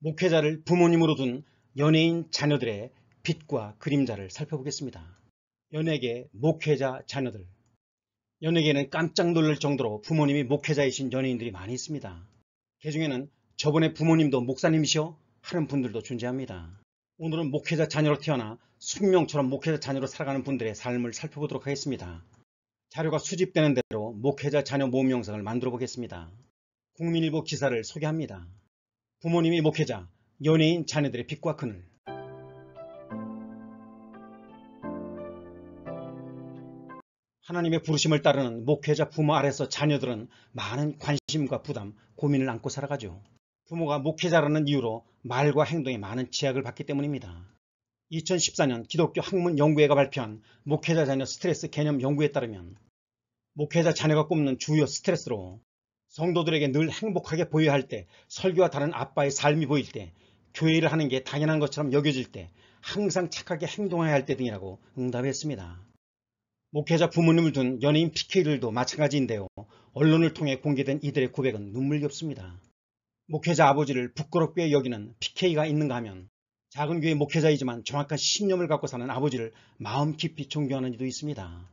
목회자를 부모님으로 둔 연예인 자녀들의 빛과 그림자를 살펴보겠습니다. 연예계 목회자 자녀들 연예계는 깜짝 놀랄 정도로 부모님이 목회자이신 연예인들이 많이 있습니다. 그 중에는 저번에 부모님도 목사님이시여 하는 분들도 존재합니다. 오늘은 목회자 자녀로 태어나 숙명처럼 목회자 자녀로 살아가는 분들의 삶을 살펴보도록 하겠습니다. 자료가 수집되는 대로 목회자 자녀 모음 영상을 만들어 보겠습니다. 국민일보 기사를 소개합니다. 부모님이 목회자, 연예인 자녀들의 빛과 그늘 하나님의 부르심을 따르는 목회자 부모 아래서 자녀들은 많은 관심과 부담, 고민을 안고 살아가죠. 부모가 목회자라는 이유로 말과 행동에 많은 제약을 받기 때문입니다. 2014년 기독교 학문연구회가 발표한 목회자 자녀 스트레스 개념 연구에 따르면 목회자 자녀가 꼽는 주요 스트레스로 성도들에게 늘 행복하게 보여할 때, 설교와 다른 아빠의 삶이 보일 때, 교회를 하는 게 당연한 것처럼 여겨질 때, 항상 착하게 행동해야 할 때 등이라고 응답했습니다. 목회자 부모님을 둔 연예인 PK들도 마찬가지인데요. 언론을 통해 공개된 이들의 고백은 눈물겹습니다. 목회자 아버지를 부끄럽게 여기는 PK가 있는가 하면 작은 교회 목회자이지만 정확한 신념을 갖고 사는 아버지를 마음 깊이 존경하는 이도 있습니다.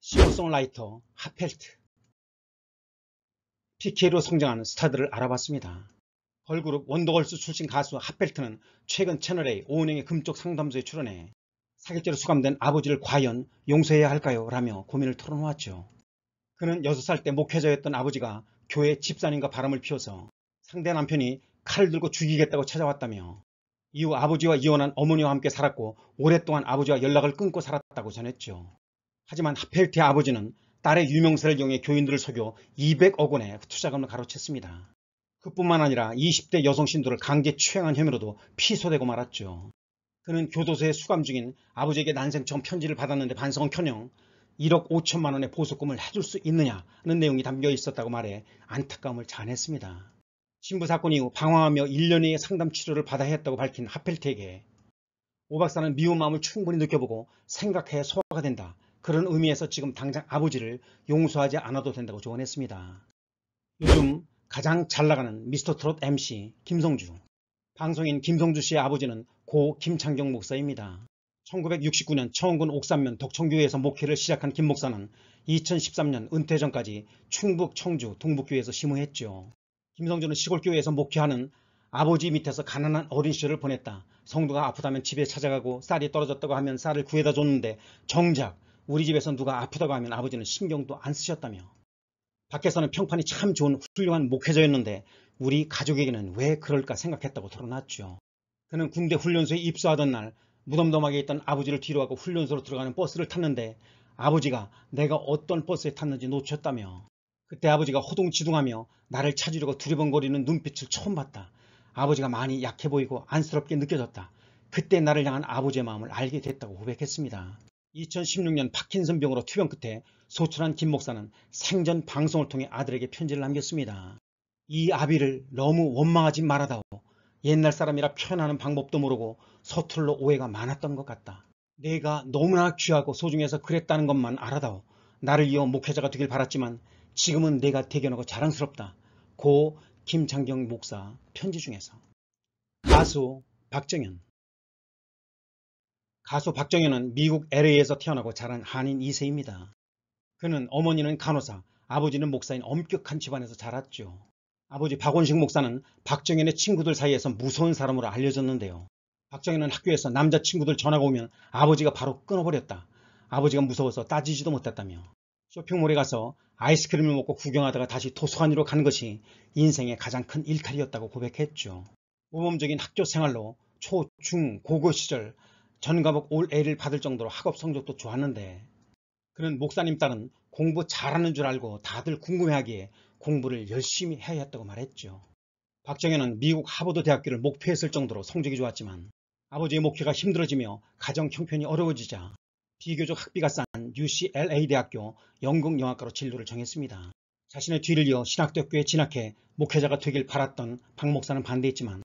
싱어송라이터 하펠트 PK로 성장하는 스타들을 알아봤습니다. 걸그룹 원더걸스 출신 가수 핫벨트는 최근 채널A 오은행의 금쪽 상담소에 출연해 사기죄로 수감된 아버지를 과연 용서해야 할까요? 라며 고민을 털어놓았죠. 그는 6살 때 목회자였던 아버지가 교회 집사님과 바람을 피워서 상대 남편이 칼을 들고 죽이겠다고 찾아왔다며 이후 아버지와 이혼한 어머니와 함께 살았고 오랫동안 아버지와 연락을 끊고 살았다고 전했죠. 하지만 하펠트의 아버지는 딸의 유명세를 이용해 교인들을 속여 200억 원의 투자금을 가로챘습니다. 그뿐만 아니라 20대 여성 신도를 강제 추행한 혐의로도 피소되고 말았죠. 그는 교도소에 수감 중인 아버지에게 난생 처음 편지를 받았는데 반성은커녕 1억 5천만 원의 보석금을 해줄 수 있느냐는 내용이 담겨 있었다고 말해 안타까움을 자냈습니다. 아 신부 사건 이후 방황하며 1년의 이 상담 치료를 받아야 했다고 밝힌 하필트에게 오 박사는 미운 마음을 충분히 느껴보고 생각해 소화가 된다. 그런 의미에서 지금 당장 아버지를 용서하지 않아도 된다고 조언했습니다. 요즘 가장 잘 나가는 미스터 트롯 MC 김성주 방송인 김성주 씨의 아버지는 고 김창경 목사입니다. 1969년 청원군 옥산면 덕청교회에서 목회를 시작한 김 목사는 2013년 은퇴 전까지 충북 청주 동북교회에서 심우했죠. 김성주는 시골교회에서 목회하는 아버지 밑에서 가난한 어린 시절을 보냈다. 성도가 아프다면 집에 찾아가고 쌀이 떨어졌다고 하면 쌀을 구해다 줬는데 정작 우리 집에서 누가 아프다고 하면 아버지는 신경도 안 쓰셨다며 밖에서는 평판이 참 좋은 훌륭한 목회자였는데 우리 가족에게는 왜 그럴까 생각했다고 털어놨죠. 그는 군대 훈련소에 입소하던 날 무덤덤하게 있던 아버지를 뒤로하고 훈련소로 들어가는 버스를 탔는데 아버지가 내가 어떤 버스에 탔는지 놓쳤다며 그때 아버지가 호동지둥하며 나를 찾으려고 두리번거리는 눈빛을 처음 봤다. 아버지가 많이 약해 보이고 안쓰럽게 느껴졌다. 그때 나를 향한 아버지의 마음을 알게 됐다고 고백했습니다. 2016년 파킨슨병으로 투병 끝에 소천한 김 목사는 생전 방송을 통해 아들에게 편지를 남겼습니다. 이 아비를 너무 원망하지 말아다오. 옛날 사람이라 표현하는 방법도 모르고 서툴러 오해가 많았던 것 같다. 내가 너무나 귀하고 소중해서 그랬다는 것만 알아다오. 나를 이어 목회자가 되길 바랐지만 지금은 내가 대견하고 자랑스럽다. 고 김창경 목사 편지 중에서 가수 박정현 가수 박정현은 미국 LA에서 태어나고 자란 한인 2세입니다. 그는 어머니는 간호사, 아버지는 목사인 엄격한 집안에서 자랐죠. 아버지 박원식 목사는 박정현의 친구들 사이에서 무서운 사람으로 알려졌는데요. 박정현은 학교에서 남자친구들 전화가 오면 아버지가 바로 끊어버렸다. 아버지가 무서워서 따지지도 못했다며 쇼핑몰에 가서 아이스크림을 먹고 구경하다가 다시 도서관으로 간 것이 인생의 가장 큰 일탈이었다고 고백했죠. 모범적인 학교 생활로 초, 중, 고교 시절 전과목 올 A를 받을 정도로 학업 성적도 좋았는데 그는 목사님 딸은 공부 잘하는 줄 알고 다들 궁금해하기에 공부를 열심히 해야 했다고 말했죠. 박정현은 미국 하버드 대학교를 목표했을 정도로 성적이 좋았지만 아버지의 목회가 힘들어지며 가정 형편이 어려워지자 비교적 학비가 싼 UCLA 대학교 연극영화과로 진로를 정했습니다. 자신의 뒤를 이어 신학대학교에 진학해 목회자가 되길 바랐던 박 목사는 반대했지만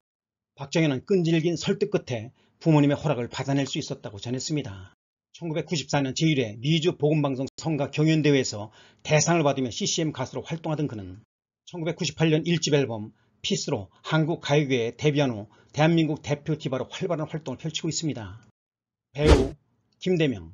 박정현은 끈질긴 설득 끝에 부모님의 허락을 받아낼 수 있었다고 전했습니다. 1994년 제1회 미주 보건방송 성가 경연대회에서 대상을 받으며 CCM 가수로 활동하던 그는 1998년 1집 앨범 피스로 한국 가요계에 데뷔한 후 대한민국 대표 디바로 활발한 활동을 펼치고 있습니다. 배우 김대명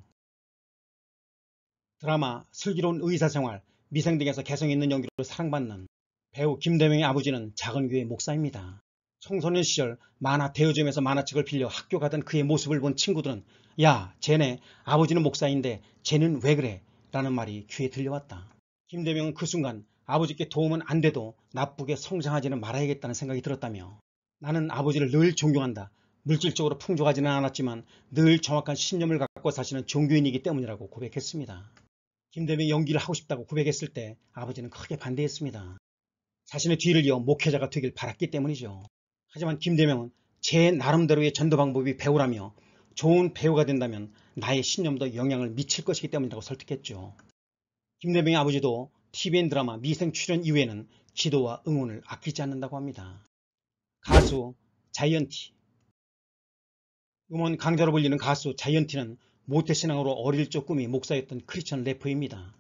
드라마 슬기로운 의사생활 미생 등에서 개성 있는 연기로 사랑받는 배우 김대명의 아버지는 작은 교회 목사입니다. 청소년 시절 만화 대여점에서 만화책을 빌려 학교 가던 그의 모습을 본 친구들은 야 쟤네 아버지는 목사인데 쟤는 왜 그래 라는 말이 귀에 들려왔다. 김대명은 그 순간 아버지께 도움은 안 돼도 나쁘게 성장하지는 말아야겠다는 생각이 들었다며 나는 아버지를 늘 존경한다. 물질적으로 풍족하지는 않았지만 늘 정확한 신념을 갖고 사시는 종교인이기 때문이라고 고백했습니다. 김대명이 연기를 하고 싶다고 고백했을 때 아버지는 크게 반대했습니다. 자신의 뒤를 이어 목회자가 되길 바랐기 때문이죠. 하지만 김대명은 제 나름대로의 전도 방법이 배우라며 좋은 배우가 된다면 나의 신념도 영향을 미칠 것이기 때문이라고 설득했죠. 김대명의 아버지도 TVN 드라마 미생 출연 이후에는 기도와 응원을 아끼지 않는다고 합니다. 가수 자이언티 음원 강자로 불리는 가수 자이언티는 모태신앙으로 어릴 적 꿈이 목사였던 크리스천 래퍼입니다.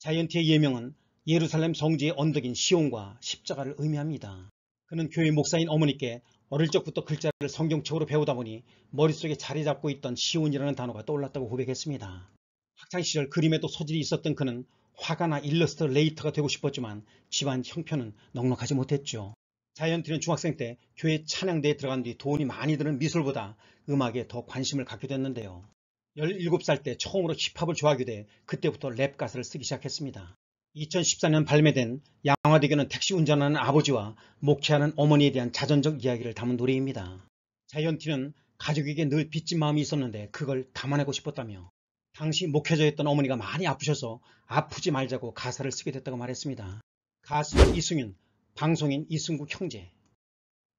자이언티의 예명은 예루살렘 성지의 언덕인 시온과 십자가를 의미합니다. 그는 교회 목사인 어머니께 어릴 적부터 글자를 성경책으로 배우다 보니 머릿속에 자리 잡고 있던 시온이라는 단어가 떠올랐다고 고백했습니다. 학창시절 그림에 도 소질이 있었던 그는 화가나 일러스트레이터가 되고 싶었지만 집안 형편은 넉넉하지 못했죠. 자이언티는 중학생 때 교회 찬양대에 들어간 뒤 돈이 많이 드는 미술보다 음악에 더 관심을 갖게 됐는데요. 17살 때 처음으로 힙합을 좋아하게 돼 그때부터 랩 가사를 쓰기 시작했습니다. 2014년 발매된 양화대교는 택시 운전하는 아버지와 목회하는 어머니에 대한 자전적 이야기를 담은 노래입니다. 자이언티는 가족에게 늘 빚진 마음이 있었는데 그걸 담아내고 싶었다며 당시 목회자였던 어머니가 많이 아프셔서 아프지 말자고 가사를 쓰게 됐다고 말했습니다. 가수 이승윤, 방송인 이승국 형제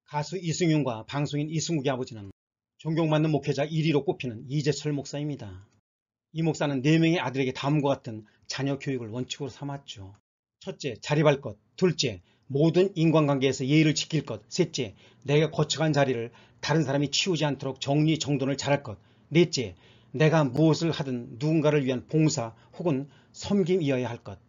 가수 이승윤과 방송인 이승국의 아버지는 존경받는 목회자 1위로 꼽히는 이재철 목사입니다. 이 목사는 4명의 아들에게 다음과 같은 자녀 교육을 원칙으로 삼았죠. 첫째, 자립할 것. 둘째, 모든 인간관계에서 예의를 지킬 것. 셋째, 내가 거쳐간 자리를 다른 사람이 치우지 않도록 정리, 정돈을 잘할 것. 넷째, 내가 무엇을 하든 누군가를 위한 봉사 혹은 섬김이어야 할 것.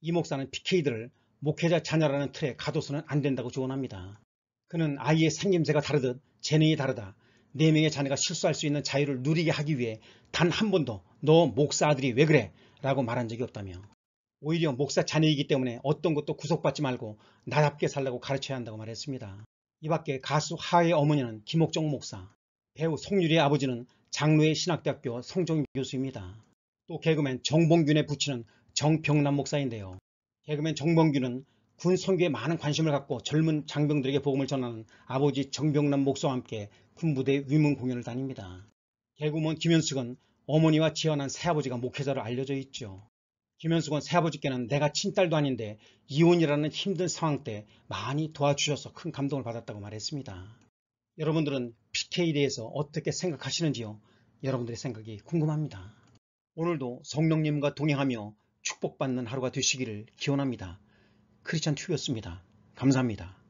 이 목사는 PK들을 목회자 자녀라는 틀에 가둬서는 안 된다고 조언합니다. 그는 아이의 생김새가 다르듯 재능이 다르다. 네 명의 자녀가 실수할 수 있는 자유를 누리게 하기 위해 단 한 번도 너 목사 아들이 왜 그래? 라고 말한 적이 없다며 오히려 목사 자녀이기 때문에 어떤 것도 구속받지 말고 나답게 살라고 가르쳐야 한다고 말했습니다. 이밖에 가수 하의 어머니는 김옥정 목사, 배우 송유리의 아버지는 장로의 신학대학교 성종 교수입니다. 또 개그맨 정봉균의 부친은 정병남 목사인데요. 개그맨 정봉균은 군 선교에 많은 관심을 갖고 젊은 장병들에게 복음을 전하는 아버지 정병남 목사와 함께 군부대 위문 공연을 다닙니다. 개그맨 김현숙은 어머니와 지연한 새아버지가 목회자로 알려져 있죠. 김현숙은 새아버지께는 내가 친딸도 아닌데 이혼이라는 힘든 상황 때 많이 도와주셔서 큰 감동을 받았다고 말했습니다. 여러분들은 PK에 대해서 어떻게 생각하시는지요? 여러분들의 생각이 궁금합니다. 오늘도 성령님과 동행하며 축복받는 하루가 되시기를 기원합니다. 크리스찬 튜브였습니다. 감사합니다.